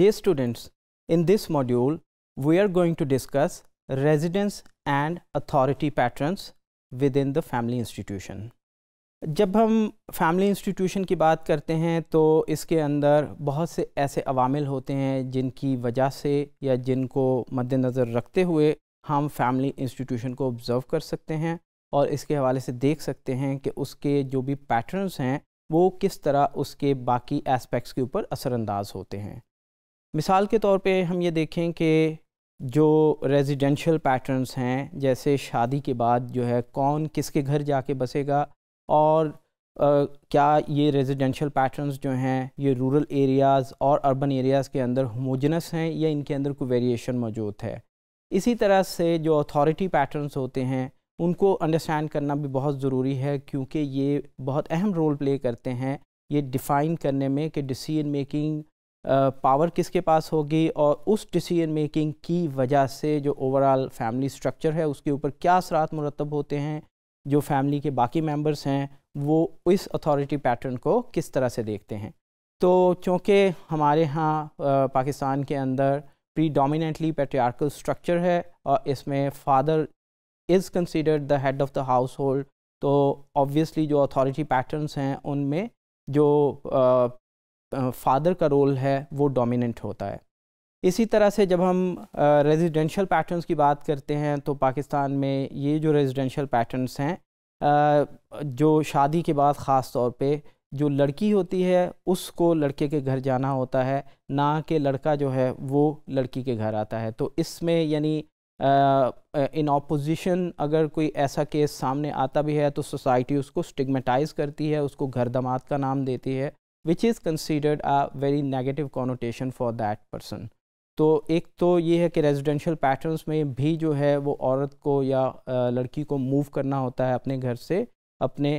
Dear students, in this module, we are going to discuss residence and authority patterns within the family institution. जब हम family institution की बात करते हैं तो इसके अंदर बहुत से ऐसे अवामिल होते हैं जिनकी वजह से या जिनको मद्देनज़र रखते हुए हम फैमिली इंस्टीट्यूशन को observe कर सकते हैं और इसके हवाले से देख सकते हैं कि उसके जो भी patterns हैं वो किस तरह उसके बाकी एस्पेक्ट्स के ऊपर असरानंदाज होते हैं मिसाल के तौर पे हम ये देखें कि जो रेजिडेंशियल पैटर्न्स हैं जैसे शादी के बाद जो है कौन किसके घर जाके बसेगा और आ, क्या ये रेजिडेंशियल पैटर्न्स जो हैं ये रूरल एरियाज़ और अर्बन एरियाज़ के अंदर होमोजनस हैं या इनके अंदर कोई वेरिएशन मौजूद है इसी तरह से जो अथॉरिटी पैटर्न्स होते हैं उनको अंडरस्टैंड करना भी बहुत ज़रूरी है क्योंकि ये बहुत अहम रोल प्ले करते हैं ये डिफ़ाइन करने में कि डिसीजन मेकिंग पावर किसके पास होगी और उस डिसीजन मेकिंग की वजह से जो ओवरऑल फैमिली स्ट्रक्चर है उसके ऊपर क्या असरात मुरतब होते हैं जो फैमिली के बाकी मेंबर्स हैं वो इस अथॉरिटी पैटर्न को किस तरह से देखते हैं तो चूँकि हमारे यहाँ पाकिस्तान के अंदर प्री डोमिनेटली पेट्रियार्कल स्ट्रक्चर है और इसमें father is considered the head of the household तो ऑब्वियसली जो अथॉरिटी पैटर्न्स हैं उनमें जो फादर का रोल है वो डोमिनेंट होता है इसी तरह से जब हम रेजिडेंशियल पैटर्न्स की बात करते हैं तो पाकिस्तान में ये जो रेजिडेंशियल पैटर्न्स हैं जो शादी के बाद ख़ास तौर पे जो लड़की होती है उसको लड़के के घर जाना होता है ना कि लड़का जो है वो लड़की के घर आता है तो इसमें यानी इन ऑपोजिशन अगर कोई ऐसा केस सामने आता भी है तो सोसाइटी उसको स्टिगमेटाइज़ करती है उसको घर दमाद का नाम देती है which is considered a very negative connotation for that person तो एक तो ये है कि रेजिडेंशियल पैटर्न्स में भी जो है वो औरत को या लड़की को मूव करना होता है अपने घर से अपने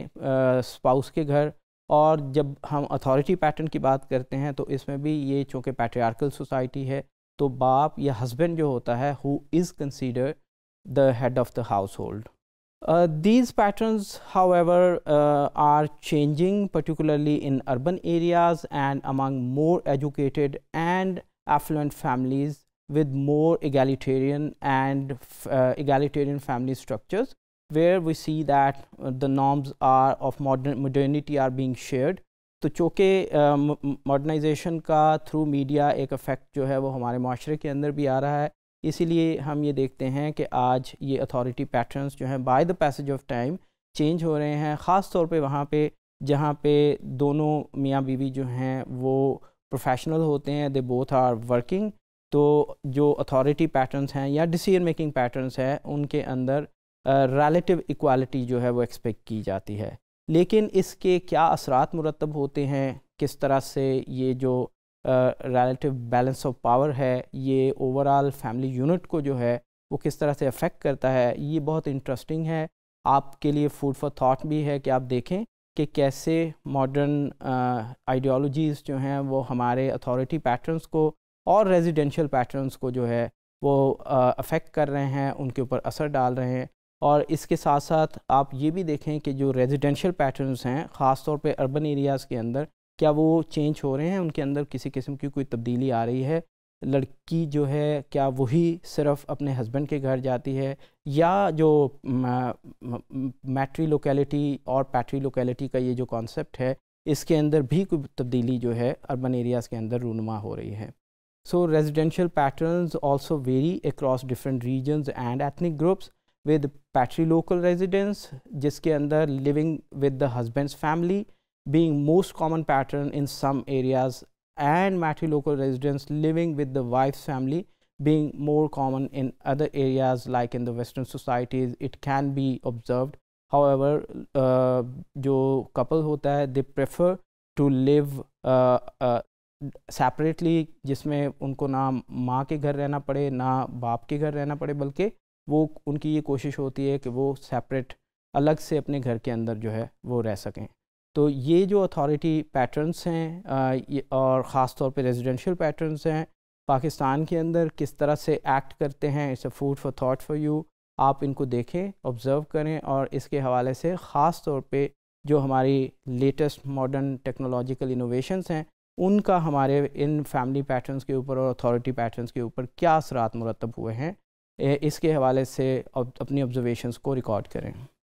स्पाउस के घर और जब हम अथॉरिटी पैटर्न की बात करते हैं तो इसमें भी ये चूँकि पैट्रियार्कल सोसाइटी है तो बाप या हस्बैंड जो होता है who is consider the head of the household Uh, these patterns, however, uh, are changing, particularly in urban areas and among more educated and affluent families with more egalitarian and uh, egalitarian family structures, where we see that uh, the norms are of modern modernity are being shared. तो चूँकि modernisation uh, का through media एक effect जो है वो हमारे माशरे के अंदर भी आ रहा है इसीलिए हम ये देखते हैं कि आज ये अथॉरिटी पैटर्न्स जो हैं by the passage of time change हो रहे हैं ख़ास तौर पे वहाँ पे जहाँ पे दोनों मियाँ बीवी जो हैं वो प्रोफेशनल होते हैं दे बोथ आर वर्किंग तो जो अथॉरिटी पैटर्न्स हैं या डिसीजन मेकिंग पैटर्न्स हैं उनके अंदर रेलेटिव इक्वालिटी जो है वो एक्सपेक्ट की जाती है लेकिन इसके क्या असरात मुरतब होते हैं किस तरह से ये जो रिलेटिव बैलेंस ऑफ पावर है ये ओवरऑल फैमिली यूनिट को जो है वो किस तरह से अफेक्ट करता है ये बहुत इंटरेस्टिंग है आपके लिए फूड फॉर थॉट भी है कि आप देखें कि कैसे मॉडर्न आइडियोलॉजीज़ जो हैं वो हमारे अथॉरिटी पैटर्न्स को और रेजिडेंशियल पैटर्न्स को जो है वो अफेक्ट कर रहे हैं उनके ऊपर असर डाल रहे हैं और इसके साथ साथ आप ये भी देखें कि जो रेजिडेंशियल पैटर्न्स हैं ख़ास तौर पे अर्बन एरियाज़ के अंदर क्या वो चेंज हो रहे हैं उनके अंदर किसी किस्म की कोई तब्दीली आ रही है लड़की जो है क्या वही सिर्फ अपने हस्बैंड के घर जाती है या जो मैट्री लोकेलिटी और पैट्री लोकेलिटी का ये जो कॉन्सेप्ट है इसके अंदर भी कोई तब्दीली जो है अर्बन एरियाज़ के अंदर रूनुमा हो रही है सो residential patterns also vary across different different and ethnic groups with patrilocal residence जिसके अंदर living with the husband's family being most common pattern in some areas and matri local residents living with the wife's family being more common in other areas like in the western societies it can be observed however uh, jo couple hota hai they prefer to live uh, uh, separately जिसमें उनको ना माँ के घर रहना पड़े ना बाप के घर रहना पड़े बल्कि वो उनकी ये कोशिश होती है कि वो सेपरेट अलग से अपने घर के अंदर जो है वो रह सकें तो ये जो अथॉरिटी पैटर्न्स हैं और ख़ास तौर पे रेजिडेंशियल पैटर्न्स हैं पाकिस्तान के अंदर किस तरह से एक्ट करते हैं it's a food for thought for you आप इनको देखें ऑब्ज़र्व करें और इसके हवाले से ख़ास तौर पे जो हमारी लेटेस्ट मॉडर्न टेक्नोलॉजिकल इनोवेशंस हैं उनका हमारे इन फैमिली पैटर्न्स के ऊपर और अथॉरिटी पैटर्न्स के ऊपर क्या असरात मुरतब हुए हैं इसके हवाले से अपनी ऑब्जर्वेशन को रिकॉर्ड करें